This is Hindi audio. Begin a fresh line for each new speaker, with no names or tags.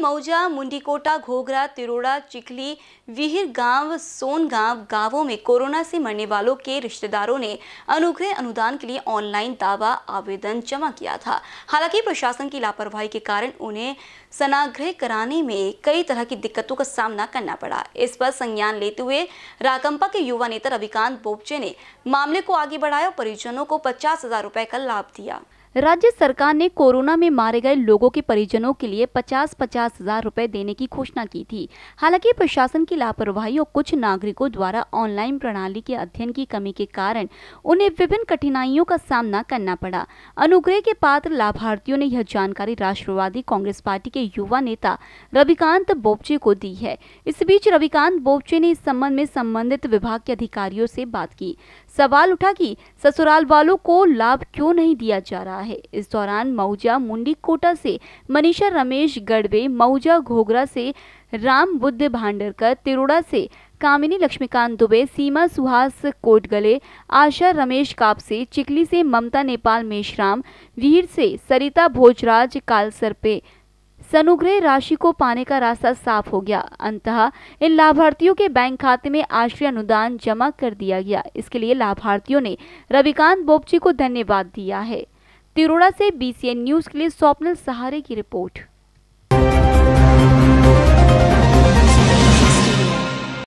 मऊजा मुंडीकोटा घोघरा तिरोड़ा चिखली विहिर गांव सोन गांव गांवों में कोरोना से मरने वालों के रिश्तेदारों ने अनुग्रह अनुदान के लिए ऑनलाइन दावा आवेदन जमा किया था हालांकि प्रशासन की लापरवाही के कारण उन्हें सनाग्रह कराने में कई तरह की दिक्कतों का सामना करना पड़ा इस पर संज्ञान लेते हुए राकंपा के युवा नेता रविकांत बोपचे ने मामले को आगे बढ़ाया और परिजनों को पचास हजार का लाभ दिया राज्य सरकार ने कोरोना में मारे गए लोगों के परिजनों के लिए पचास पचास हजार रुपए देने की घोषणा की थी हालांकि प्रशासन की लापरवाही और कुछ नागरिकों द्वारा ऑनलाइन प्रणाली के अध्ययन की कमी के कारण उन्हें विभिन्न कठिनाइयों का सामना करना पड़ा अनुग्रह के पात्र लाभार्थियों ने यह जानकारी राष्ट्रवादी कांग्रेस पार्टी के युवा नेता रविकांत बोबचे को दी है इस बीच रविकांत बोबचे ने इस संबंध में संबंधित विभाग के अधिकारियों से बात की सवाल उठा की ससुराल वालों को लाभ क्यों नहीं दिया जा रहा रहा है इस दौरान मऊजा मुंडी कोटा से मनीषा रमेश गढ़वे मऊजा घोगरा से राम बुद्ध भांडरकर तिरोड़ा से कामिनी लक्ष्मीकांत दुबे सीमा सुहास कोटगले आशा रमेश कापसे चिकली से ममता नेपाल मेशराम वीर से सरिता भोजराज कालसरपे सनुग्रह राशि को पाने का रास्ता साफ हो गया अंत इन लाभार्थियों के बैंक खाते में आश्रय अनुदान जमा कर दिया गया इसके लिए लाभार्थियों ने रविकांत बोपची को धन्यवाद दिया है तिरोड़ा से बीसीएन न्यूज़ के लिए स्वप्निल सहारे की रिपोर्ट